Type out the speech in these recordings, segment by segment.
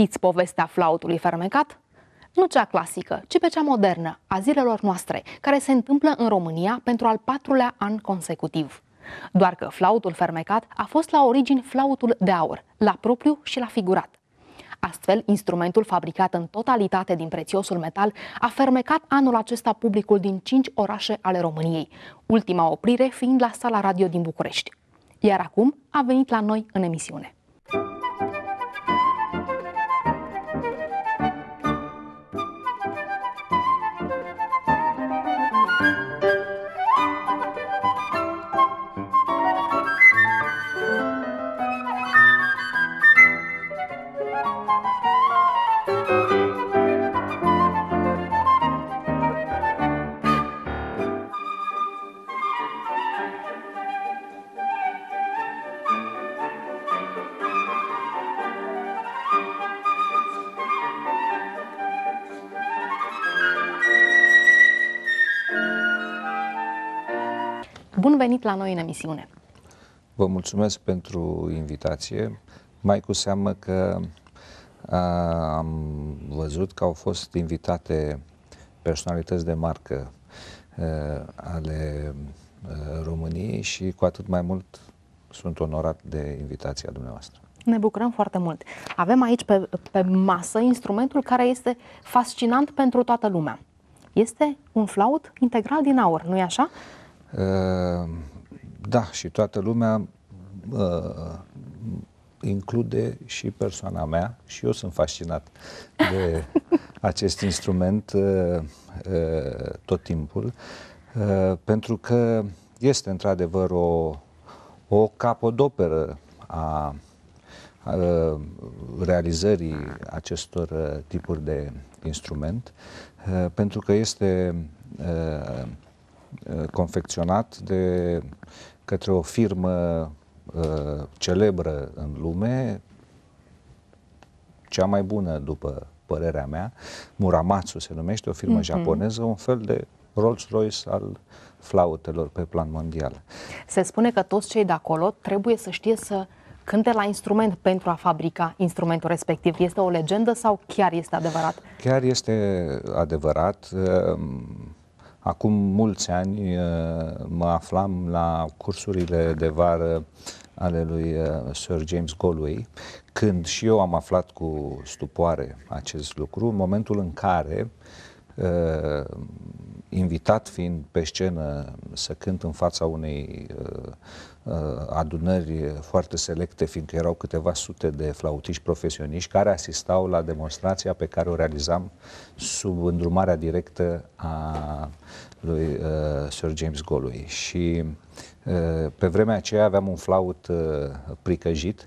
Știți povestea flautului fermecat? Nu cea clasică, ci pe cea modernă, a zilelor noastre, care se întâmplă în România pentru al patrulea an consecutiv. Doar că flautul fermecat a fost la origini flautul de aur, la propriu și la figurat. Astfel, instrumentul fabricat în totalitate din prețiosul metal a fermecat anul acesta publicul din cinci orașe ale României, ultima oprire fiind la sala radio din București. Iar acum a venit la noi în emisiune. Bun venit la noi în emisiune! Vă mulțumesc pentru invitație, mai cu seamă că a, am văzut că au fost invitate personalități de marcă a, ale a, României și cu atât mai mult sunt onorat de invitația dumneavoastră. Ne bucurăm foarte mult. Avem aici pe, pe masă instrumentul care este fascinant pentru toată lumea. Este un flaut integral din aur, nu-i așa? Ă, da, și toată lumea ă, include și persoana mea și eu sunt fascinat de acest instrument ă, tot timpul, pentru că este într-adevăr o, o capodoperă a, a realizării acestor tipuri de instrument, pentru că este Uh, confecționat de către o firmă uh, celebră în lume, cea mai bună după părerea mea, Muramatsu se numește, o firmă mm-hmm. japoneză, un fel de Rolls-Royce al flautelor pe plan mondial. Se spune că toți cei de acolo trebuie să știe să cânte la instrument pentru a fabrica instrumentul respectiv. Este o legendă sau chiar este adevărat? Chiar este adevărat. Ehm, Acum mulți ani uh, mă aflam la cursurile de vară ale lui uh, Sir James Galway, când și eu am aflat cu stupoare acest lucru, în momentul în care, uh, invitat fiind pe scenă să cânt în fața unei Uh, adunări foarte selecte, fiindcă erau câteva sute de flautiști profesioniști care asistau la demonstrația pe care o realizam sub îndrumarea directă a lui uh, Sir James Golui. Și uh, pe vremea aceea aveam un flaut uh, pricăjit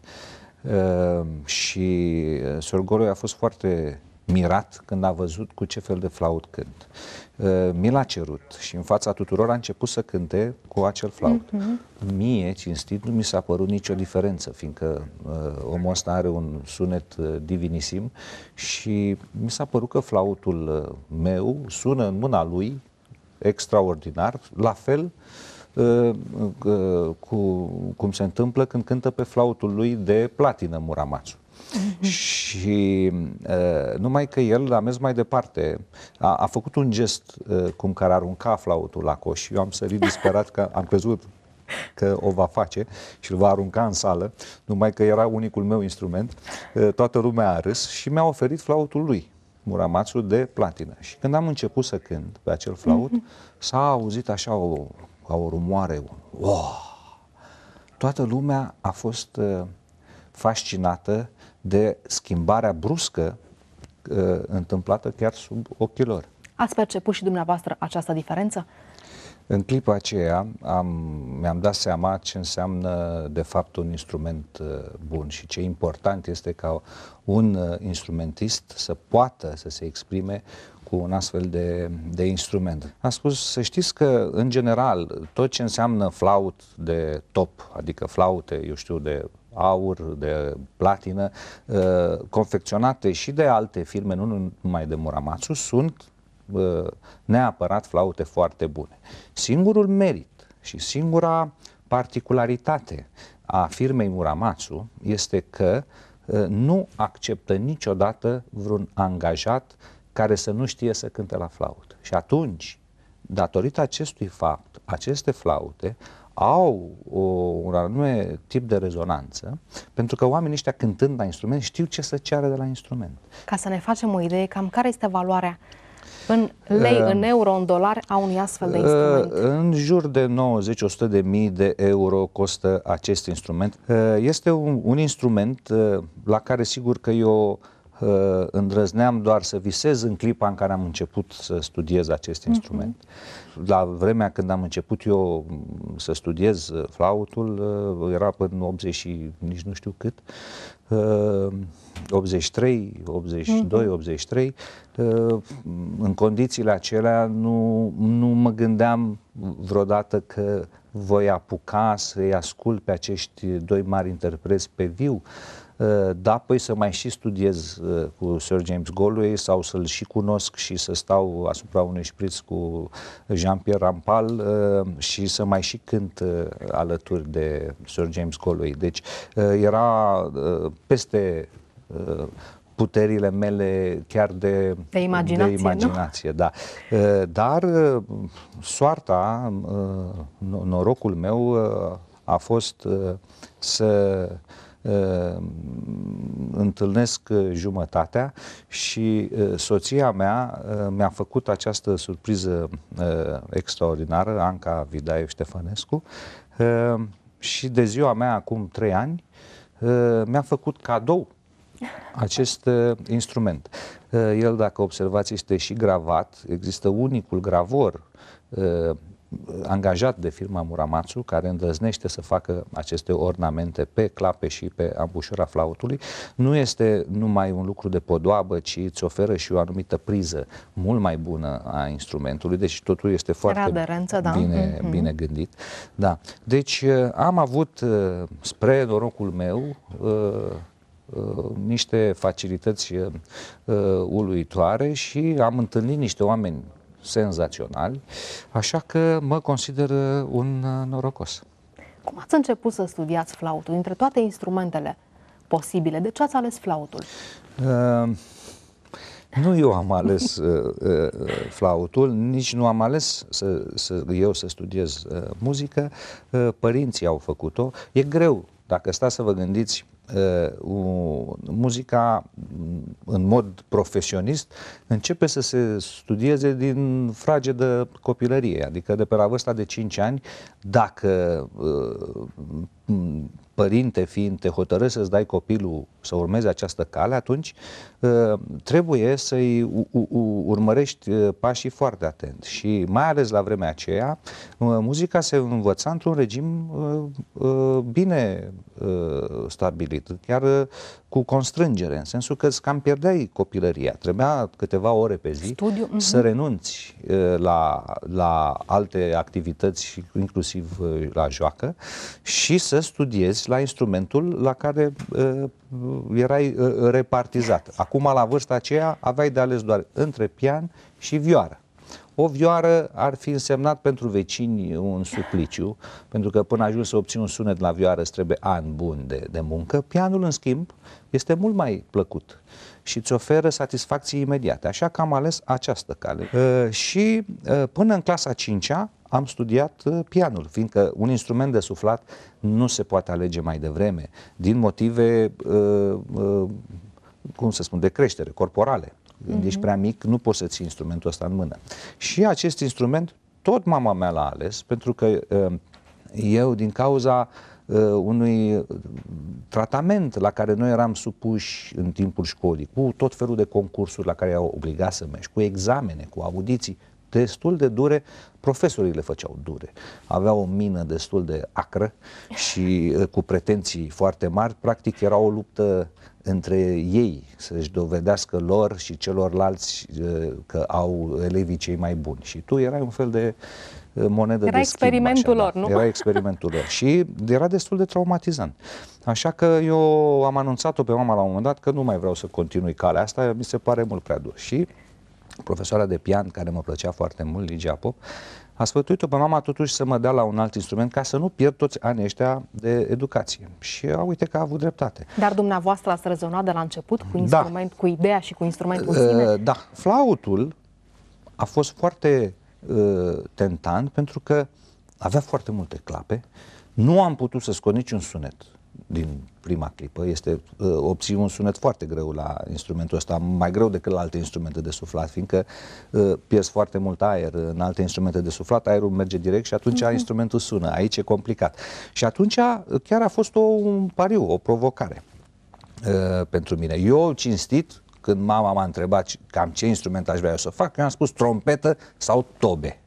uh, și uh, Sir Golui a fost foarte mirat când a văzut cu ce fel de flaut cânt. Uh, mi l-a cerut și în fața tuturor a început să cânte cu acel flaut. Mm-hmm. Mie, cinstit, nu mi s-a părut nicio diferență, fiindcă uh, omul ăsta are un sunet uh, divinisim și mi s-a părut că flautul uh, meu sună în mâna lui extraordinar, la fel uh, cu, cum se întâmplă când cântă pe flautul lui de platină Muramatsu. Uh-huh. Și uh, numai că el a mers mai departe. A, a făcut un gest uh, cum ar arunca flautul la coș. Eu am sărit disperat că am crezut că o va face și îl va arunca în sală, numai că era unicul meu instrument, uh, toată lumea a râs și mi-a oferit flautul lui, Muramațul de platină. Și când am început să cânt pe acel flaut, mm-hmm. s-a auzit așa o, ca o rumoare, O, wow! Toată lumea a fost uh, fascinată de schimbarea bruscă uh, întâmplată chiar sub ochii lor. Ați perceput și dumneavoastră această diferență? În clipa aceea am, mi-am dat seama ce înseamnă de fapt un instrument uh, bun și ce important este ca un uh, instrumentist să poată să se exprime cu un astfel de, de instrument. Am spus să știți că în general tot ce înseamnă flaut de top, adică flaute, eu știu, de aur, de platină, uh, confecționate și de alte firme, nu numai de Muramatsu, sunt uh, neapărat flaute foarte bune. Singurul merit și singura particularitate a firmei Muramatsu este că uh, nu acceptă niciodată vreun angajat care să nu știe să cânte la flaut. Și atunci, datorită acestui fapt, aceste flaute au o, un anume tip de rezonanță, pentru că oamenii ăștia cântând la instrument știu ce să ceară de la instrument. Ca să ne facem o idee, cam care este valoarea în lei, uh, în euro, în dolari, a unui astfel de ă, instrument? Uh, în jur de 90-100 de mii de euro costă acest instrument. Uh, este un, un instrument uh, la care sigur că eu îndrăzneam doar să visez în clipa în care am început să studiez acest mhm. instrument. Mm-hmm. La vremea când am început eu să studiez uh, flautul, uh, era până în 80 și nici nu știu cât, 83, 82, mm-hmm. 83, în condițiile acelea nu, nu mă gândeam vreodată că voi apuca să-i ascult pe acești doi mari interpreți pe viu. Uh, Eh, da, păi să mai și studiez eh, cu Sir James Galway sau să-l și cunosc și să stau asupra unui șpriț cu Jean-Pierre Rampal eh, și să mai și cânt alături de Sir James Galway. Deci era peste puterile mele chiar de, de imaginație, de imaginație da. Dar soarta, norocul meu a fost să Ehm, întâlnesc eh, jumătatea și eh, soția mea eh, mi-a făcut această surpriză extraordinară, Anca Vidaiu Ștefănescu, ehm, și de ziua mea acum trei ani mi-a făcut cadou acest instrument. El, dacă observați, este și gravat. Există unicul gravor angajat de firma Muramatsu, care îndrăznește să facă aceste ornamente pe clape și pe ambușura flautului, nu este numai un lucru de podoabă, ci îți oferă și o anumită priză mult mai bună a instrumentului, deci totul este foarte Aderență, da. bine, mm-hmm. bine gândit. Da. Deci uh, am avut, uh, spre norocul meu, uh, niște facilități uluitoare și am întâlnit niște oameni senzaționali, așa că mă consider uh, un uh, norocos. Cum ați început să studiați flautul? Dintre toate instrumentele posibile, de ce ați ales flautul? Uh, nu eu am ales uh, uh, flautul, nici nu am ales să, să, eu să studiez uh, muzică, uh, părinții au făcut-o. E greu, dacă stați să vă gândiți, Uh, muzica mm, în mod profesionist începe să se studieze din frage de copilărie, adică de pe la vârsta de 5 ani, dacă uh, părinte fiind te hotărăști să-ți dai copilul să urmeze această cale, atunci ă, trebuie să-i urmărești ă, pașii foarte atent. Și mai ales la vremea aceea, ă, muzica se învăța într-un regim bine stabilit, chiar cu constrângere, în sensul că îți cam pierdeai copilăria. Trebuia câteva ore pe zi Studiu. Mm-hmm. să renunți la, la alte activități, inclusiv la joacă, și să studiezi la instrumentul la care uh, erai uh, repartizat. Acum, la vârsta aceea, aveai de ales doar între pian și vioară. O vioară ar fi însemnat pentru vecini un supliciu, pentru că până ajungi să obții un sunet la vioară îți trebuie ani buni de, de muncă. Pianul, în schimb, este mult mai plăcut și îți oferă satisfacții imediate. Așa că am ales această cale. Uh, și uh, până în clasa 5-a am studiat uh, pianul, fiindcă un instrument de suflat nu se poate alege mai devreme, din motive, uh, uh, cum să spun, de creștere, corporale. Când mm ești mhm. prea mic, nu poți să ții instrumentul ăsta în mână. Și acest instrument, tot mama mea l-a ales, pentru că eu, din cauza unui tratament la care noi eram supuși în timpul școlii, cu tot felul de concursuri la care au obligat să mergi, cu examene, cu audiții, destul de dure, profesorii le făceau dure. Aveau o mină destul de acră și eh, cu pretenții foarte mari, practic era o luptă între ei să-și dovedească lor și celorlalți eh, că au elevii cei mai buni. Și tu erai un fel de eh, monedă era de schimb. Experimentul așa, lor, da. nu? Era experimentul lor și era destul de traumatizant. Așa că eu am anunțat-o pe mama la un moment dat că nu mai vreau să continui calea asta, mi se pare mult prea dur. Și profesoara de pian, care mă plăcea foarte mult, Ligia Pop, a sfătuit-o pe mama totuși să mă dea la un alt instrument ca să nu pierd toți anii ăștia de educație. Și a, uite că a avut dreptate. Dar dumneavoastră ați rezonat de la început cu da. instrument, da. cu ideea și cu instrumentul uh, sine? Da. Flautul a fost foarte uh, tentant pentru că avea foarte multe clape. Nu am putut să scot niciun sunet din prima clipă. Este, uh, obții un sunet foarte greu la instrumentul ăsta, mai greu decât la alte instrumente de suflat, fiindcă uh, pierzi foarte mult aer în alte instrumente de suflat, aerul merge direct și atunci uh-huh. instrumentul sună. Aici e complicat. Și atunci uh, chiar a fost o, un pariu, o provocare uh, pentru mine. Eu, cinstit, când mama m-a întrebat cam ce instrument aș vrea eu să fac, eu am spus trompetă sau tobe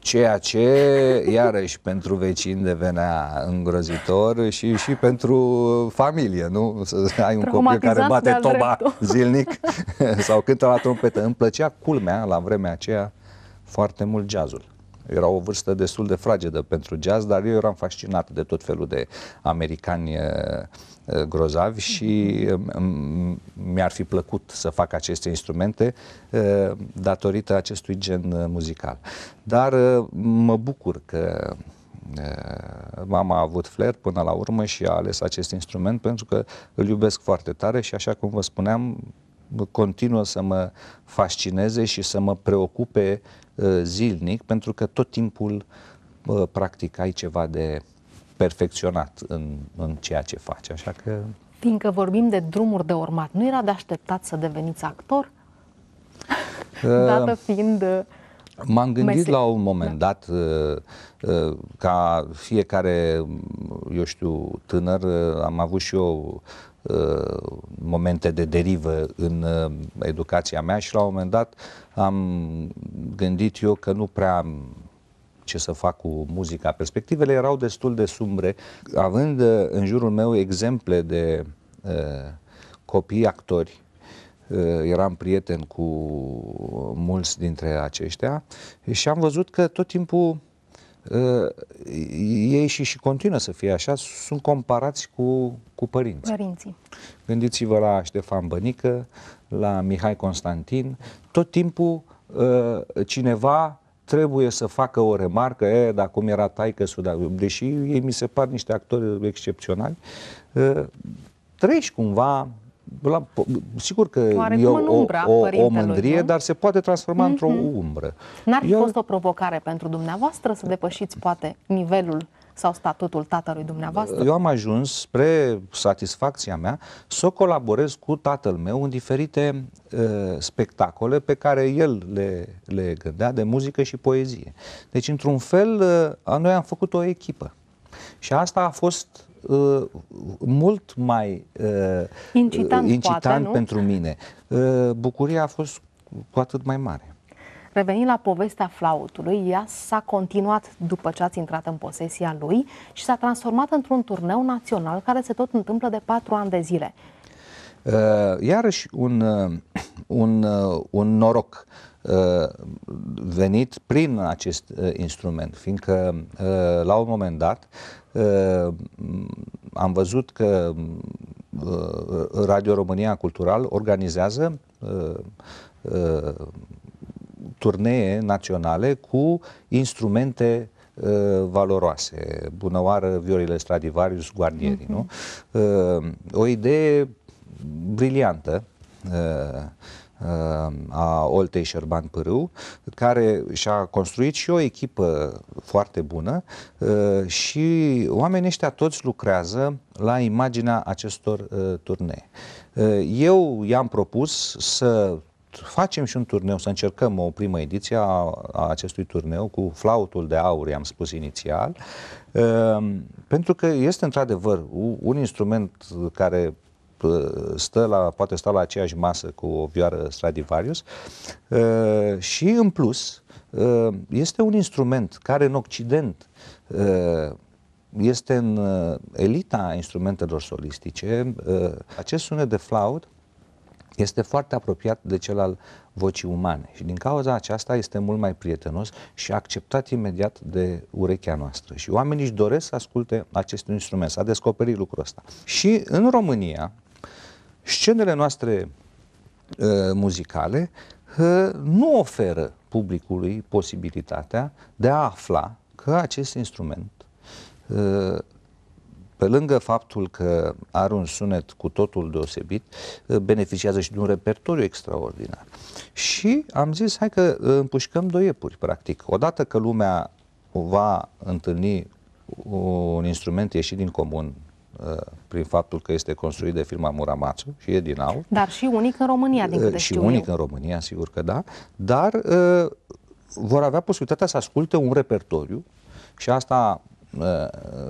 ceea ce, iarăși, pentru vecini devenea îngrozitor și, și pentru familie, nu? Să ai un copil care bate toba dreptul. zilnic sau cântă la trompetă. Îmi plăcea culmea la vremea aceea foarte mult jazzul. Era o vârstă destul de fragedă pentru jazz, dar eu eram fascinat de tot felul de americani eh, eh, grozavi și mhm. mm, mm, mi-ar fi plăcut să fac aceste instrumente eh, datorită acestui gen muzical. Dar mă bucur că mama a avut flair până la urmă și a ales acest instrument pentru că îl iubesc foarte tare și așa cum vă spuneam, continuă să mă fascineze și să mă preocupe Uh, zilnic, pentru că tot timpul uh, practic ai ceva de perfecționat în, în ceea ce faci, așa că... Fiindcă vorbim de drumuri de urmat, nu era de așteptat să deveniți actor? Uh, Dată fiind... M-am gândit meserie. la un moment da. dat ca fiecare, eu știu, tânăr, am avut și eu Uh, momente de derivă în uh, educația mea și la un moment dat am gândit eu că nu prea am ce să fac cu muzica. Perspectivele erau destul de sumbre, având uh, în jurul meu exemple de uh, copii actori eram prieten cu mulți dintre aceștia și am văzut că tot timpul Uh, ei și, și continuă să fie așa, sunt comparați cu, cu părinții. părinții. Gândiți-vă la Ștefan Bănică, la Mihai Constantin, tot timpul uh, cineva trebuie să facă o remarcă, e, dacă cum era taică sudac, deși ei mi se par niște actori excepționali, uh, treci cumva la, sigur că Oarecum e o, o, o mândrie, nu? dar se poate transforma mm-hmm. într-o umbră. N-ar fi Eu... fost o provocare pentru dumneavoastră să depășiți poate nivelul sau statutul tatălui dumneavoastră? Eu am ajuns, spre satisfacția mea, să colaborez cu tatăl meu în diferite uh, spectacole pe care el le, le gândea de muzică și poezie. Deci, într-un fel, uh, noi am făcut o echipă. Și asta a fost uh, mult mai uh, incitant, uh, incitant poate, nu? pentru mine. Uh, bucuria a fost cu atât mai mare. Revenind la povestea flautului, ea s-a continuat după ce ați intrat în posesia lui și s-a transformat într-un turneu național care se tot întâmplă de patru ani de zile. Uh, iarăși un, uh, un, uh, un noroc. Uh, venit prin acest uh, instrument, fiindcă uh, la un moment dat am văzut că Radio România Cultural organizează turnee naționale cu instrumente valoroase, bunăoară viorile Stradivarius, Guarnieri, mm nu? O idee briliantă a Oltei Șerban Pârâu, care și-a construit și o echipă foarte bună uh, și oamenii ăștia toți lucrează la imaginea acestor uh, turnee. Uh, eu i-am propus să facem și un turneu, să încercăm o primă ediție a, a acestui turneu cu flautul de aur, i-am spus inițial, pentru că este într-adevăr un instrument care stă la, poate sta la aceeași masă cu o vioară Stradivarius și în plus este un instrument care în Occident este în elita instrumentelor solistice. Acest sunet de flaut este foarte apropiat de cel al vocii umane și din cauza aceasta este mult mai prietenos și acceptat imediat de urechea noastră și oamenii își doresc să asculte acest instrument, să a descoperit lucrul ăsta. Și în România, scenele noastre uh, muzicale uh, nu oferă publicului posibilitatea de a afla că acest instrument, uh, pe lângă faptul că are un sunet cu totul deosebit, uh, beneficiază și de un repertoriu extraordinar. Și am zis, hai că uh, împușcăm doi iepuri, practic. Odată că lumea va întâlni un instrument ieșit din comun Uh, prin faptul că este construit de firma Muramatsu și e din aur. Dar și unic în România, din uh, câte Și unic eu. în România, sigur că da, dar uh, vor avea posibilitatea să asculte un repertoriu și asta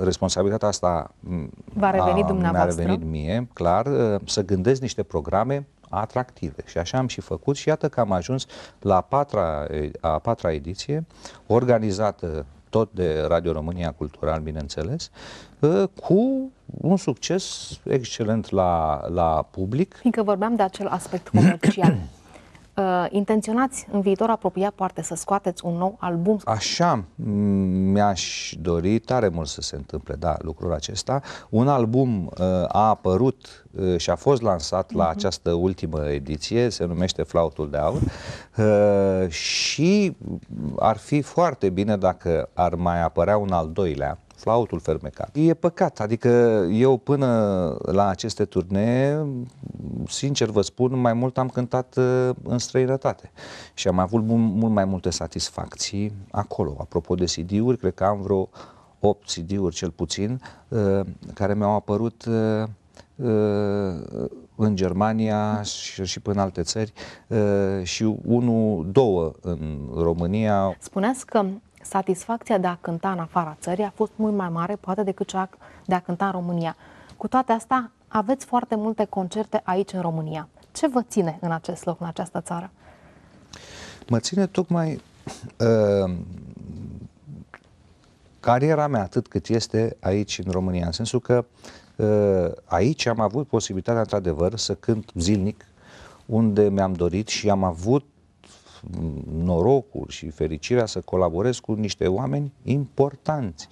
responsabilitatea asta mm, va reveni a, mi-a revenit mie, clar, să gândesc niște programe atractive. Și așa am și făcut și iată că am ajuns la a patra, a patra ediție, organizată tot de Radio România Cultural, bineînțeles, Ă, cu un succes excelent la, la public. Fiindcă vorbeam de acel aspect comercial. Ă, intenționați în viitor apropiat poate să scoateți un nou album? Așa mi-aș dori tare mult să se întâmple, da, lucrul acesta. Un album uh, a apărut uh, și a fost lansat uh-huh. la mhm. această ultimă ediție, se numește Flautul de Aur uh, și ar fi foarte bine dacă ar mai apărea un al doilea flautul fermecat. E păcat, adică eu până la aceste turnee, sincer vă spun, mai mult am cântat uh, în străinătate și am avut mult mai multe satisfacții acolo. Apropo de CD-uri, cred că am vreo 8 CD-uri cel puțin, uh, care mi-au apărut uh, în Germania și, și până în alte țări și unul, două în România. Spuneați că satisfacția de a cânta în afara țării a fost mult mai mare, poate, decât cea de a cânta în România. Cu toate astea, aveți foarte multe concerte aici în România. Ce vă ține în acest loc, în această țară? Mă ține tocmai uh, cariera mea atât cât este aici în România, în sensul că uh, aici am avut posibilitatea într-adevăr să cânt zilnic unde mi-am dorit și am avut norocul și fericirea să colaborez cu niște oameni importanți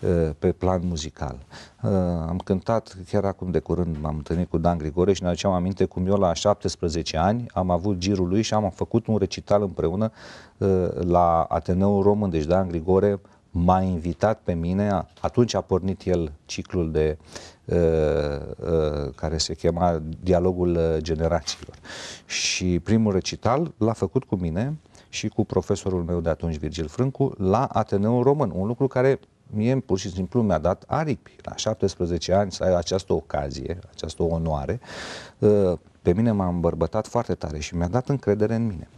uh, pe plan muzical. Uh, am cântat, chiar acum de curând m-am întâlnit cu Dan Grigore și ne aduceam aminte cum eu la 17 ani am avut girul lui și am făcut un recital împreună uh, la Ateneul Român. Deci Dan Grigore m-a invitat pe mine, atunci a pornit el ciclul de uh, uh, care se chema Dialogul Generațiilor. Și primul recital l-a făcut cu mine și cu profesorul meu de atunci, Virgil Frâncu, la Ateneul Român, un lucru care mie pur și simplu mi-a dat aripi. La 17 ani să ai această ocazie, această onoare, uh, pe mine m-a îmbărbătat foarte tare și mi-a dat încredere în mine.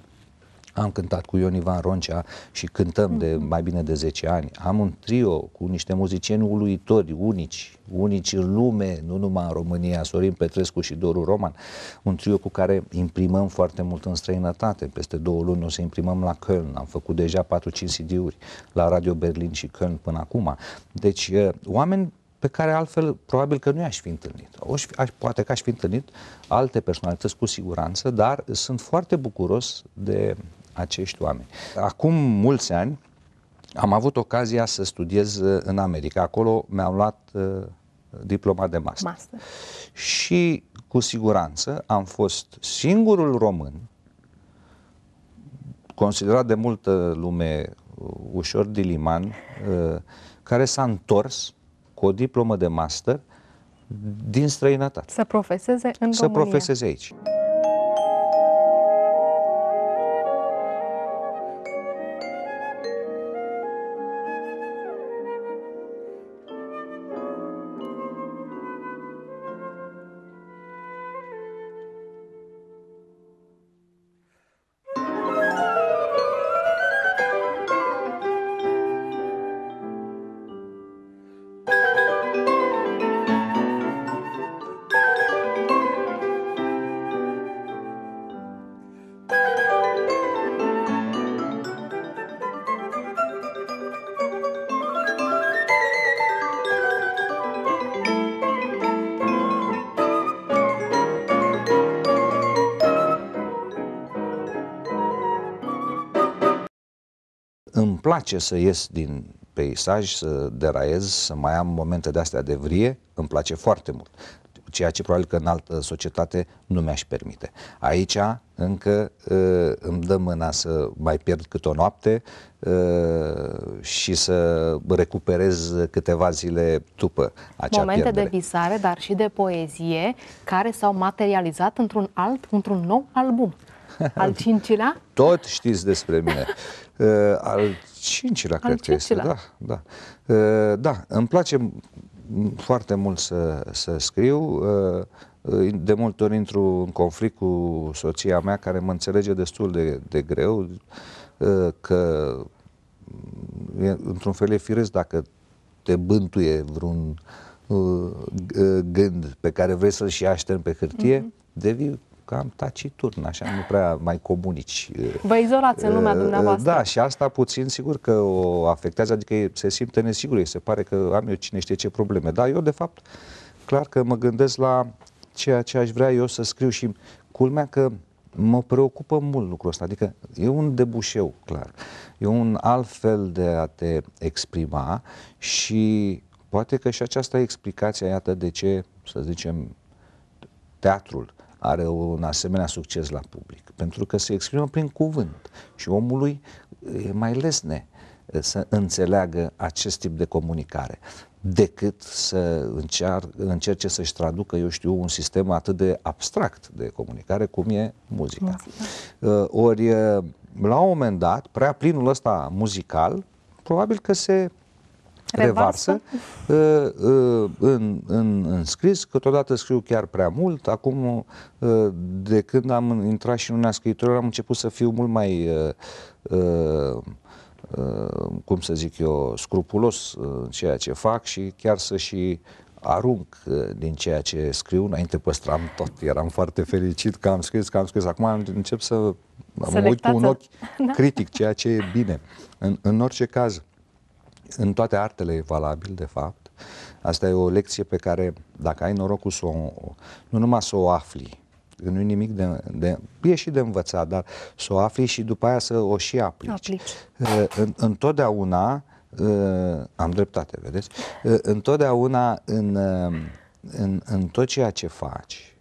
Am cântat cu Ion Ivan Roncea și cântăm mm-hmm. de mhm. mai bine de 10 ani. Am un trio cu niște muzicieni uluitori, unici, unici în lume, nu numai în România, Sorin Petrescu și Doru Roman. Un trio cu care imprimăm foarte mult în străinătate. Peste două luni o să imprimăm la Köln. Am făcut deja 4-5 CD-uri la Radio Berlin și Köln până acum. Deci, eh, oameni pe care altfel probabil că nu i-aș fi întâlnit. O, aș, poate că aș fi întâlnit alte personalități cu siguranță, dar sunt foarte bucuros de acești oameni. Acum mulți ani am avut ocazia să studiez uh, în America. Acolo mi-am luat uh, diploma de master. master. Și cu siguranță am fost singurul român considerat de multă lume uh, ușor diliman, care s-a întors cu o diplomă de master din străinătate. Să profeseze în Să România. profeseze aici. îmi place să ies din peisaj, să deraiez, să mai am momente de astea de vrie, îmi place foarte mult. Ceea ce probabil că în altă societate nu mi-aș permite. Aici încă ă, îmi dă mâna să mai pierd câte o noapte ă, și să recuperez câteva zile după acea Momente pierdere. de visare, dar și de poezie care s-au materializat într-un alt, într-un nou album. Al cincilea? Tot știți despre mine. Uh, al cincilea, al cred cincilea. că este. Da, da. Uh, da, îmi place foarte mult să, să scriu. Uh, de multe ori intru în conflict cu soția mea, care mă înțelege destul de, de greu, că mm, într-un fel e firesc dacă te bântuie vreun gând pe care vrei să-l și așterni pe hârtie, mm-hmm. devii cam taciturn, așa, nu prea mai comunici. Vă izolați în lumea eh, dumneavoastră. Da, și asta puțin sigur că o afectează, adică se simte nesigur, se pare că am eu cine știe ce probleme. Dar eu, de fapt, clar că mă gândesc la ceea ce aș vrea eu să scriu și culmea că mă preocupă mult lucrul ăsta. Adică e un debușeu, clar. E un alt fel de a te exprima și poate că și aceasta e explicația, iată, de ce, să zicem, teatrul are un asemenea succes la public, pentru că se exprimă prin cuvânt și omului e mai lesne să înțeleagă acest tip de comunicare decât să încear, încerce să-și traducă, eu știu, un sistem atât de abstract de comunicare cum e muzica. muzica. Ori, la un moment dat, prea plinul ăsta muzical, probabil că se revarsă, revarsă ă, ă, în, în, în scris, câteodată scriu chiar prea mult, acum ă, de când am intrat și în unea scriitorilor am început să fiu mult mai cum să zic eu, scrupulos în ceea ce fac și chiar să și arunc din ceea ce scriu, înainte păstram tot, eram foarte fericit că am scris, că am scris, acum încep să Selectați. mă uit cu un ochi da. critic, ceea ce e bine. În, în orice caz, în toate artele e valabil, de fapt. Asta e o lecție pe care, dacă ai norocul să o, nu numai să o afli, nu e nimic de, de... E și de învățat, dar să o afli și după aia să o și aplici. aplici. În, întotdeauna, uh, am dreptate, vedeți? Uh, întotdeauna în, uh, în, în tot ceea ce faci,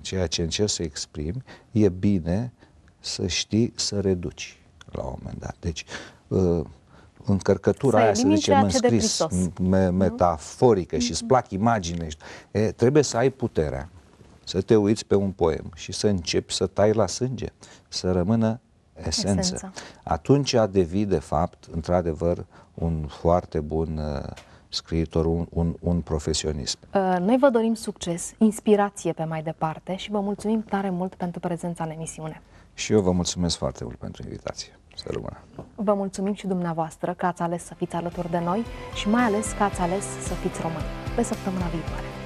ceea ce încerci să exprimi, e bine să știi să reduci la un moment dat. Deci, încărcătura să aia, să zicem, scris me metaforică mm-hmm. și îți plac imagine. E, trebuie să ai puterea să te uiți pe un poem și să începi să tai la sânge, să rămână esență. esența. Atunci a devii, de fapt, într-adevăr, un foarte bun uh, scriitor, un, un, un profesionist. Uh, noi vă dorim succes, inspirație pe mai departe și vă mulțumim tare mult pentru prezența în emisiune. Și eu vă mulțumesc foarte mult pentru invitație. Să rămână. Vă mulțumim și dumneavoastră că ați ales să fiți alături de noi și mai ales că ați ales să fiți români. Pe săptămâna viitoare!